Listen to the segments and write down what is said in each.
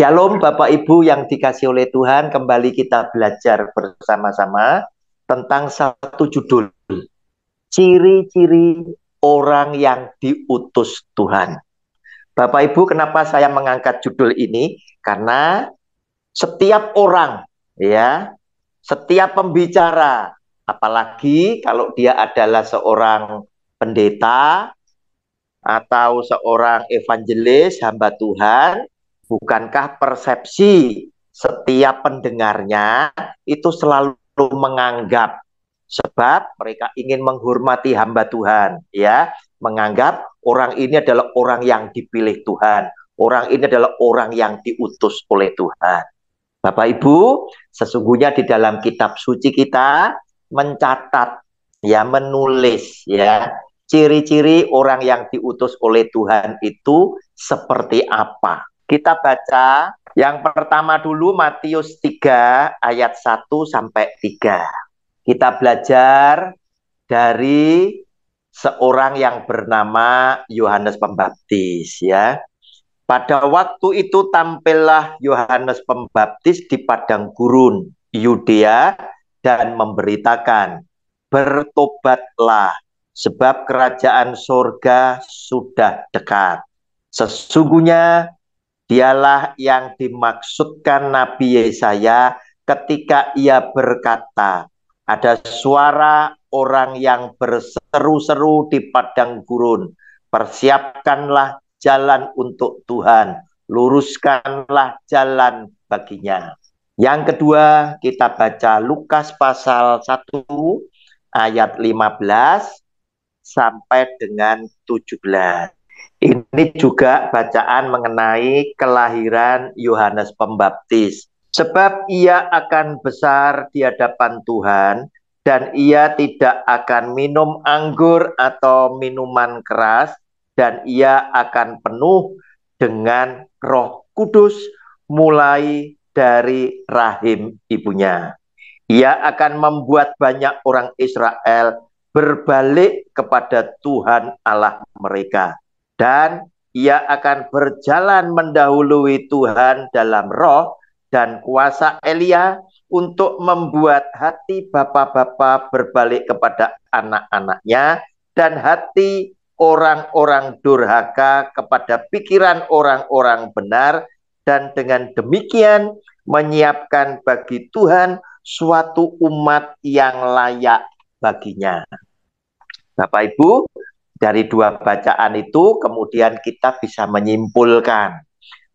Shalom Bapak Ibu yang dikasih oleh Tuhan, kembali kita belajar bersama-sama tentang satu judul. Ciri-ciri orang yang diutus Tuhan. Bapak Ibu, kenapa saya mengangkat judul ini? Karena setiap orang ya, setiap pembicara, apalagi kalau dia adalah seorang pendeta atau seorang evangelis hamba Tuhan, bukankah persepsi setiap pendengarnya itu selalu menganggap sebab mereka ingin menghormati hamba Tuhan ya menganggap orang ini adalah orang yang dipilih Tuhan orang ini adalah orang yang diutus oleh Tuhan Bapak Ibu sesungguhnya di dalam kitab suci kita mencatat ya menulis ya ciri-ciri orang yang diutus oleh Tuhan itu seperti apa kita baca yang pertama dulu Matius 3 ayat 1 sampai 3. Kita belajar dari seorang yang bernama Yohanes Pembaptis ya. Pada waktu itu tampillah Yohanes Pembaptis di padang gurun Yudea dan memberitakan, "Bertobatlah, sebab kerajaan surga sudah dekat. Sesungguhnya Dialah yang dimaksudkan Nabi Yesaya ketika ia berkata, ada suara orang yang berseru-seru di padang gurun, persiapkanlah jalan untuk Tuhan, luruskanlah jalan baginya. Yang kedua, kita baca Lukas pasal 1 ayat 15 sampai dengan 17. Ini juga bacaan mengenai kelahiran Yohanes Pembaptis. Sebab ia akan besar di hadapan Tuhan dan ia tidak akan minum anggur atau minuman keras dan ia akan penuh dengan Roh Kudus mulai dari rahim ibunya. Ia akan membuat banyak orang Israel berbalik kepada Tuhan Allah mereka dan ia akan berjalan mendahului Tuhan dalam roh dan kuasa Elia untuk membuat hati bapak-bapak berbalik kepada anak-anaknya dan hati orang-orang durhaka kepada pikiran orang-orang benar dan dengan demikian menyiapkan bagi Tuhan suatu umat yang layak baginya. Bapak Ibu, dari dua bacaan itu kemudian kita bisa menyimpulkan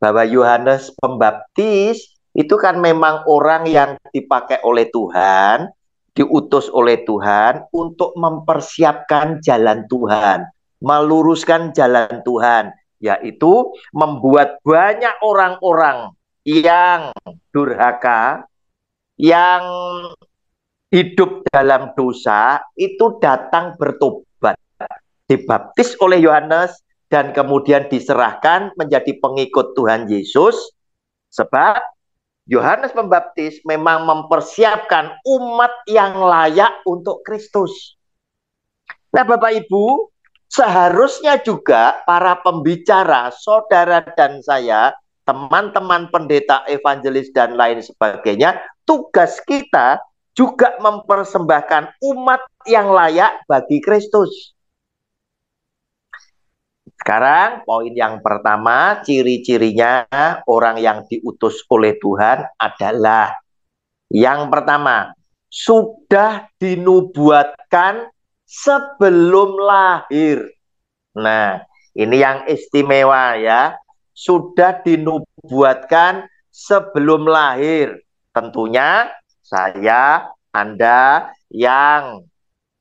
bahwa Yohanes Pembaptis itu kan memang orang yang dipakai oleh Tuhan, diutus oleh Tuhan untuk mempersiapkan jalan Tuhan, meluruskan jalan Tuhan, yaitu membuat banyak orang-orang yang durhaka, yang hidup dalam dosa itu datang bertobat dibaptis oleh Yohanes dan kemudian diserahkan menjadi pengikut Tuhan Yesus sebab Yohanes Pembaptis memang mempersiapkan umat yang layak untuk Kristus. Nah, Bapak Ibu, seharusnya juga para pembicara, saudara dan saya, teman-teman pendeta evangelis dan lain sebagainya, tugas kita juga mempersembahkan umat yang layak bagi Kristus. Sekarang poin yang pertama, ciri-cirinya orang yang diutus oleh Tuhan adalah yang pertama, sudah dinubuatkan sebelum lahir. Nah, ini yang istimewa ya. Sudah dinubuatkan sebelum lahir. Tentunya saya, Anda yang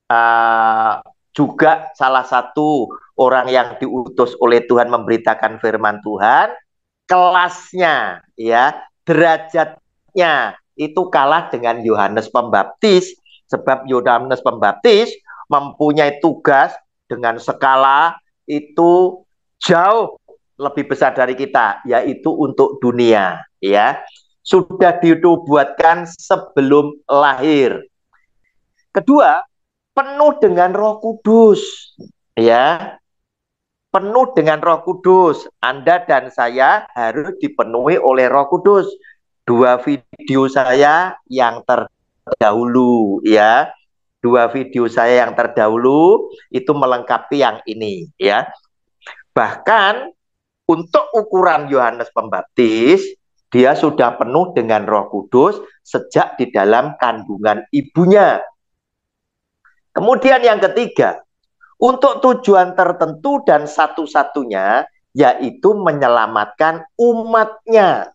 uh, juga salah satu orang yang diutus oleh Tuhan memberitakan firman Tuhan, kelasnya ya, derajatnya itu kalah dengan Yohanes Pembaptis sebab Yohanes Pembaptis mempunyai tugas dengan skala itu jauh lebih besar dari kita yaitu untuk dunia ya sudah dibuatkan sebelum lahir kedua penuh dengan Roh Kudus. Ya. Penuh dengan Roh Kudus. Anda dan saya harus dipenuhi oleh Roh Kudus. Dua video saya yang terdahulu ya. Dua video saya yang terdahulu itu melengkapi yang ini ya. Bahkan untuk ukuran Yohanes Pembaptis, dia sudah penuh dengan Roh Kudus sejak di dalam kandungan ibunya Kemudian yang ketiga, untuk tujuan tertentu dan satu-satunya yaitu menyelamatkan umatnya.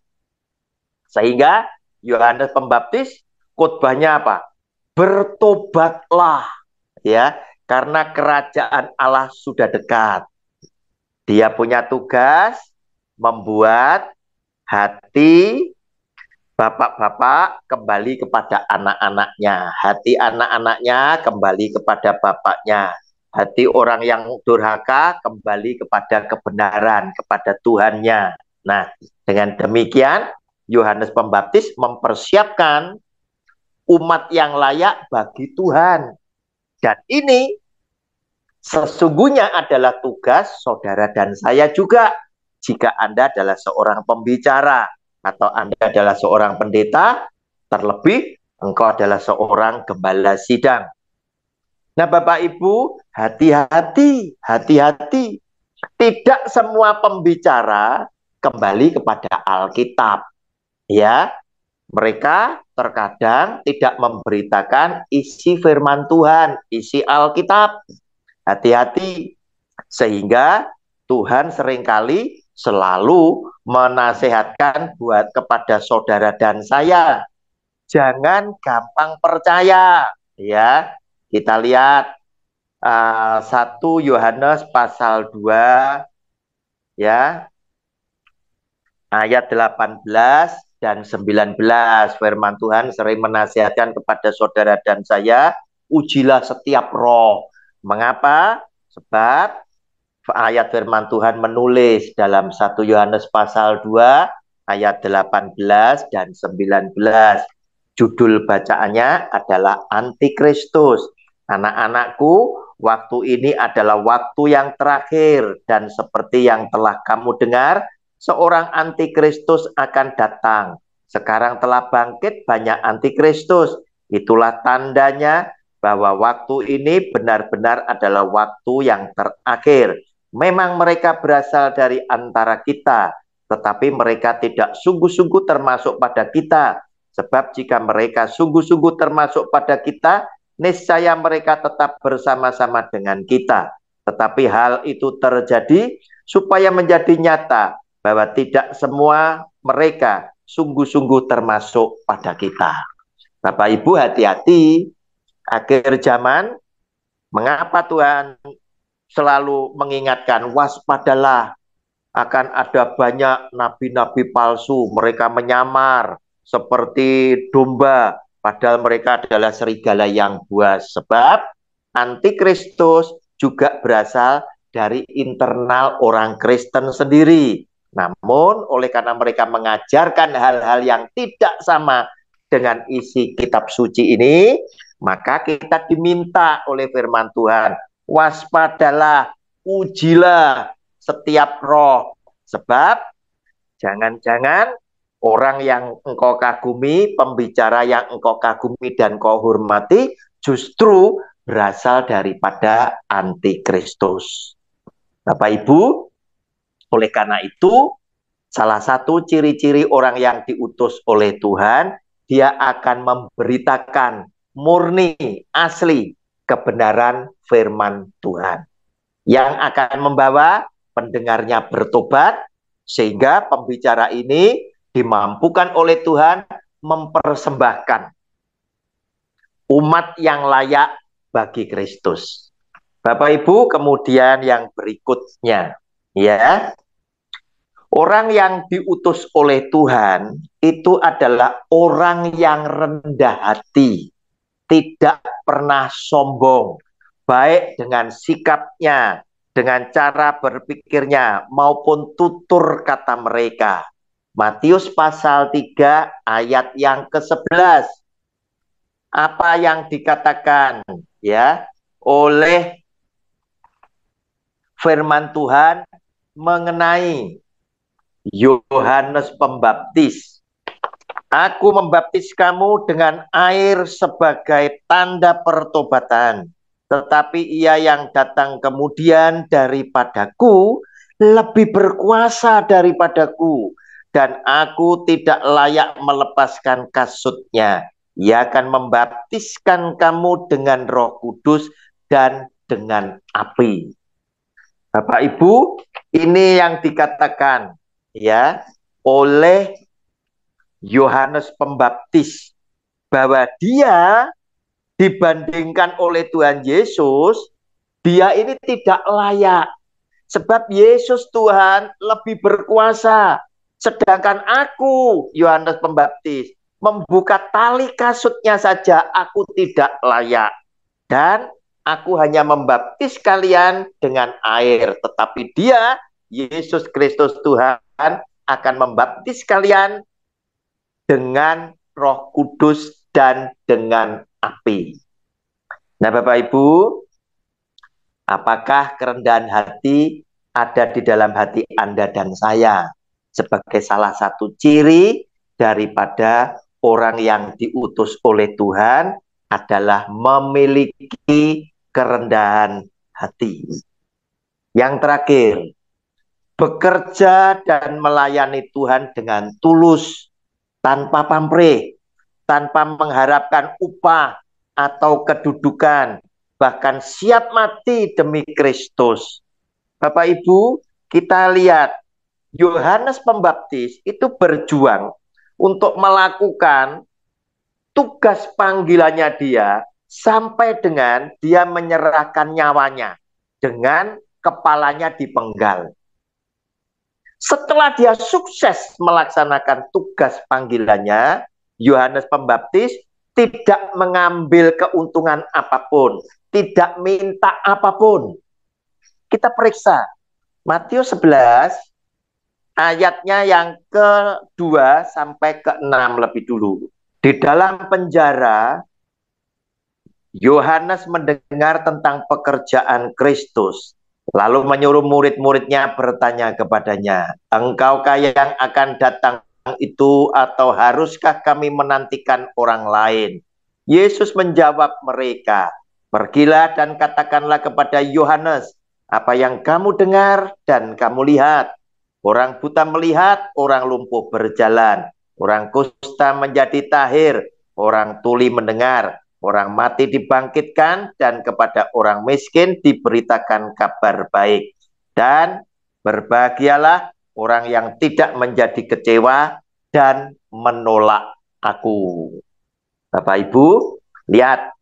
Sehingga Yohanes Pembaptis khotbahnya apa? Bertobatlah ya, karena kerajaan Allah sudah dekat. Dia punya tugas membuat hati bapak-bapak kembali kepada anak-anaknya, hati anak-anaknya kembali kepada bapaknya, hati orang yang durhaka kembali kepada kebenaran, kepada Tuhannya. Nah, dengan demikian Yohanes Pembaptis mempersiapkan umat yang layak bagi Tuhan. Dan ini sesungguhnya adalah tugas saudara dan saya juga jika Anda adalah seorang pembicara atau Anda adalah seorang pendeta, terlebih engkau adalah seorang gembala sidang. Nah, Bapak Ibu, hati-hati, hati-hati. Tidak semua pembicara kembali kepada Alkitab. Ya. Mereka terkadang tidak memberitakan isi firman Tuhan, isi Alkitab. Hati-hati. Sehingga Tuhan seringkali selalu menasehatkan buat kepada saudara dan saya jangan gampang percaya ya kita lihat uh, Yohanes pasal 2 ya ayat 18 dan 19 firman Tuhan sering menasihatkan kepada saudara dan saya ujilah setiap roh mengapa sebab ayat firman Tuhan menulis dalam 1 Yohanes pasal 2 ayat 18 dan 19. Judul bacaannya adalah Antikristus. Anak-anakku, waktu ini adalah waktu yang terakhir dan seperti yang telah kamu dengar, seorang antikristus akan datang. Sekarang telah bangkit banyak antikristus. Itulah tandanya bahwa waktu ini benar-benar adalah waktu yang terakhir. Memang mereka berasal dari antara kita, tetapi mereka tidak sungguh-sungguh termasuk pada kita. Sebab jika mereka sungguh-sungguh termasuk pada kita, niscaya mereka tetap bersama-sama dengan kita. Tetapi hal itu terjadi supaya menjadi nyata bahwa tidak semua mereka sungguh-sungguh termasuk pada kita. Bapak Ibu hati-hati, akhir zaman, mengapa Tuhan selalu mengingatkan waspadalah akan ada banyak nabi-nabi palsu, mereka menyamar seperti domba padahal mereka adalah serigala yang buas sebab antikristus juga berasal dari internal orang Kristen sendiri. Namun oleh karena mereka mengajarkan hal-hal yang tidak sama dengan isi kitab suci ini, maka kita diminta oleh firman Tuhan waspadalah, ujilah setiap roh. Sebab jangan-jangan orang yang engkau kagumi, pembicara yang engkau kagumi dan kau hormati justru berasal daripada antikristus. Bapak Ibu, oleh karena itu salah satu ciri-ciri orang yang diutus oleh Tuhan, dia akan memberitakan murni asli kebenaran firman Tuhan yang akan membawa pendengarnya bertobat sehingga pembicara ini dimampukan oleh Tuhan mempersembahkan umat yang layak bagi Kristus. Bapak Ibu, kemudian yang berikutnya, ya. Orang yang diutus oleh Tuhan itu adalah orang yang rendah hati tidak pernah sombong, baik dengan sikapnya, dengan cara berpikirnya, maupun tutur kata mereka. Matius pasal 3 ayat yang ke-11. Apa yang dikatakan ya oleh firman Tuhan mengenai Yohanes Pembaptis Aku membaptis kamu dengan air sebagai tanda pertobatan. Tetapi ia yang datang kemudian daripadaku lebih berkuasa daripadaku. Dan aku tidak layak melepaskan kasutnya. Ia akan membaptiskan kamu dengan roh kudus dan dengan api. Bapak Ibu, ini yang dikatakan ya oleh Yohanes Pembaptis bahwa dia dibandingkan oleh Tuhan Yesus, dia ini tidak layak. Sebab Yesus Tuhan lebih berkuasa. Sedangkan aku, Yohanes Pembaptis, membuka tali kasutnya saja aku tidak layak. Dan aku hanya membaptis kalian dengan air. Tetapi dia, Yesus Kristus Tuhan, akan membaptis kalian dengan Roh Kudus dan dengan api. Nah, Bapak Ibu, apakah kerendahan hati ada di dalam hati Anda dan saya sebagai salah satu ciri daripada orang yang diutus oleh Tuhan adalah memiliki kerendahan hati. Yang terakhir, bekerja dan melayani Tuhan dengan tulus tanpa pamrih, tanpa mengharapkan upah atau kedudukan, bahkan siap mati demi Kristus. Bapak Ibu, kita lihat Yohanes Pembaptis itu berjuang untuk melakukan tugas panggilannya dia sampai dengan dia menyerahkan nyawanya dengan kepalanya dipenggal. Setelah dia sukses melaksanakan tugas panggilannya, Yohanes Pembaptis tidak mengambil keuntungan apapun, tidak minta apapun. Kita periksa Matius 11 ayatnya yang kedua sampai ke enam lebih dulu. Di dalam penjara, Yohanes mendengar tentang pekerjaan Kristus. Lalu menyuruh murid-muridnya bertanya kepadanya, engkaukah yang akan datang itu atau haruskah kami menantikan orang lain? Yesus menjawab mereka, pergilah dan katakanlah kepada Yohanes, apa yang kamu dengar dan kamu lihat. Orang buta melihat, orang lumpuh berjalan, orang kusta menjadi tahir, orang tuli mendengar, Orang mati dibangkitkan dan kepada orang miskin diberitakan kabar baik. Dan berbahagialah orang yang tidak menjadi kecewa dan menolak aku. Bapak Ibu, lihat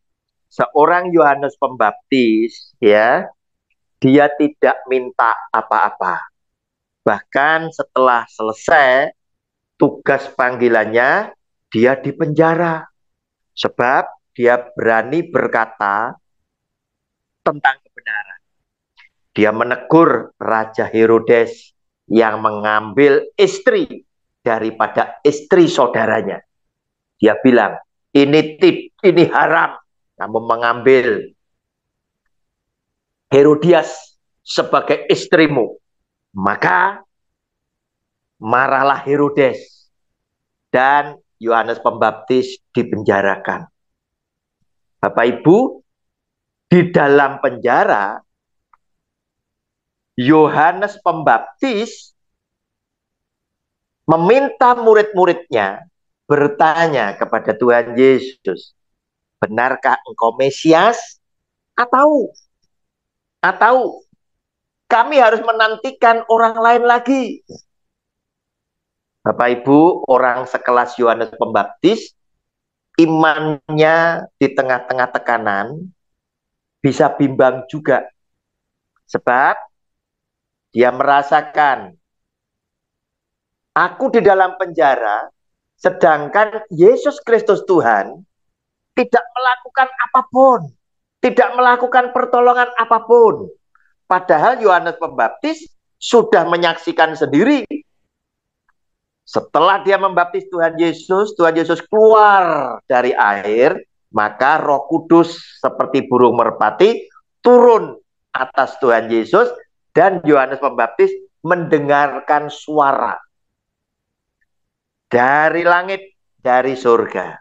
seorang Yohanes Pembaptis ya, dia tidak minta apa-apa. Bahkan setelah selesai tugas panggilannya, dia dipenjara. Sebab dia berani berkata tentang kebenaran. Dia menegur Raja Herodes yang mengambil istri daripada istri saudaranya. Dia bilang, ini tip, ini haram. Kamu mengambil Herodias sebagai istrimu. Maka marahlah Herodes dan Yohanes Pembaptis dipenjarakan. Bapak Ibu, di dalam penjara, Yohanes Pembaptis meminta murid-muridnya bertanya kepada Tuhan Yesus, benarkah engkau Mesias? Atau, atau kami harus menantikan orang lain lagi. Bapak Ibu, orang sekelas Yohanes Pembaptis imannya di tengah-tengah tekanan bisa bimbang juga. Sebab dia merasakan aku di dalam penjara sedangkan Yesus Kristus Tuhan tidak melakukan apapun, tidak melakukan pertolongan apapun. Padahal Yohanes Pembaptis sudah menyaksikan sendiri setelah dia membaptis Tuhan Yesus, Tuhan Yesus keluar dari air, maka Roh Kudus seperti burung merpati turun atas Tuhan Yesus dan Yohanes Pembaptis mendengarkan suara dari langit, dari surga.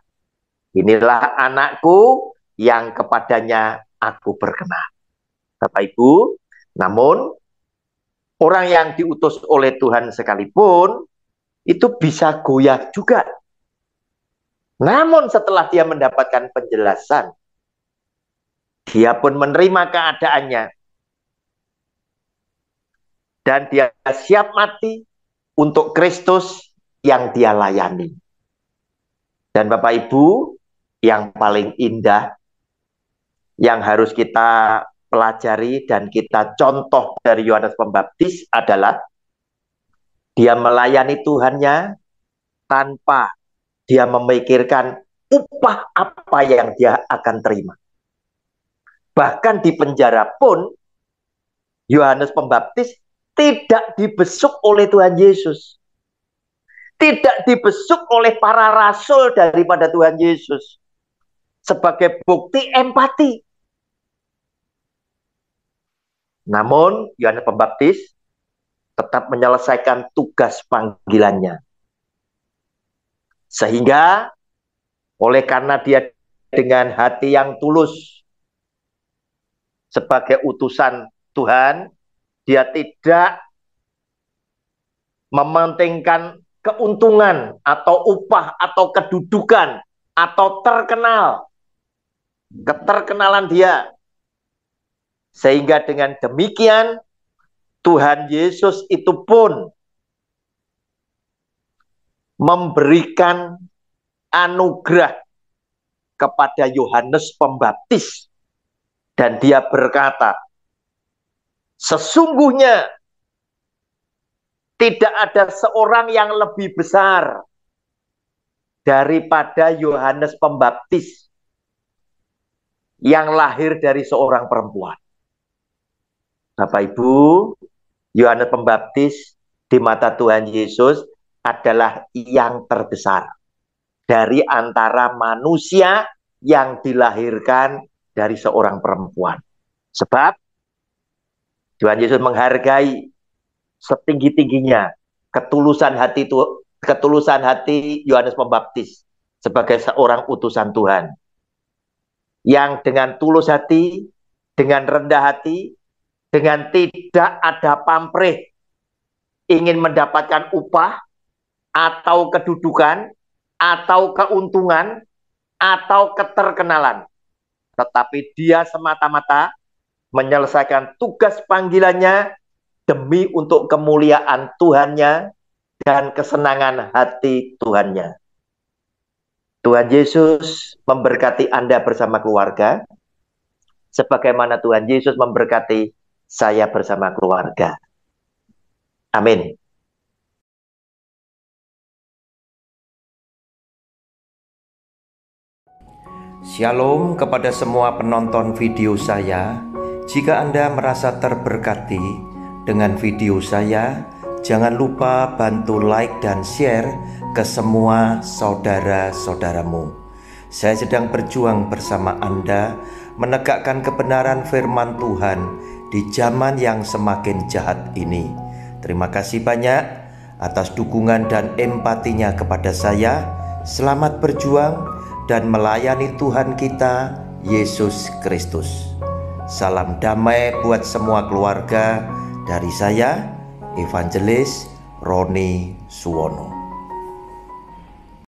Inilah anakku yang kepadanya aku berkenan. Bapak Ibu, namun orang yang diutus oleh Tuhan sekalipun itu bisa goyah juga. Namun setelah dia mendapatkan penjelasan, dia pun menerima keadaannya. Dan dia siap mati untuk Kristus yang dia layani. Dan Bapak Ibu, yang paling indah yang harus kita pelajari dan kita contoh dari Yohanes Pembaptis adalah dia melayani Tuhannya tanpa dia memikirkan upah apa yang dia akan terima. Bahkan di penjara pun, Yohanes Pembaptis tidak dibesuk oleh Tuhan Yesus. Tidak dibesuk oleh para rasul daripada Tuhan Yesus. Sebagai bukti empati. Namun, Yohanes Pembaptis tetap menyelesaikan tugas panggilannya. Sehingga oleh karena dia dengan hati yang tulus sebagai utusan Tuhan, dia tidak mementingkan keuntungan atau upah atau kedudukan atau terkenal keterkenalan dia sehingga dengan demikian Tuhan Yesus itu pun memberikan anugerah kepada Yohanes Pembaptis dan dia berkata sesungguhnya tidak ada seorang yang lebih besar daripada Yohanes Pembaptis yang lahir dari seorang perempuan. Bapak Ibu, Yohanes Pembaptis di mata Tuhan Yesus adalah yang terbesar dari antara manusia yang dilahirkan dari seorang perempuan. Sebab Tuhan Yesus menghargai setinggi-tingginya ketulusan hati itu ketulusan hati Yohanes Pembaptis sebagai seorang utusan Tuhan yang dengan tulus hati, dengan rendah hati, dengan tidak ada pamrih ingin mendapatkan upah atau kedudukan atau keuntungan atau keterkenalan tetapi dia semata-mata menyelesaikan tugas panggilannya demi untuk kemuliaan Tuhannya dan kesenangan hati Tuhannya. Tuhan Yesus memberkati Anda bersama keluarga, sebagaimana Tuhan Yesus memberkati saya bersama keluarga. Amin. Shalom kepada semua penonton video saya. Jika Anda merasa terberkati dengan video saya, jangan lupa bantu like dan share ke semua saudara-saudaramu. Saya sedang berjuang bersama Anda menegakkan kebenaran firman Tuhan di zaman yang semakin jahat ini. Terima kasih banyak atas dukungan dan empatinya kepada saya. Selamat berjuang dan melayani Tuhan kita Yesus Kristus. Salam damai buat semua keluarga dari saya, Evangelis Roni Suwono.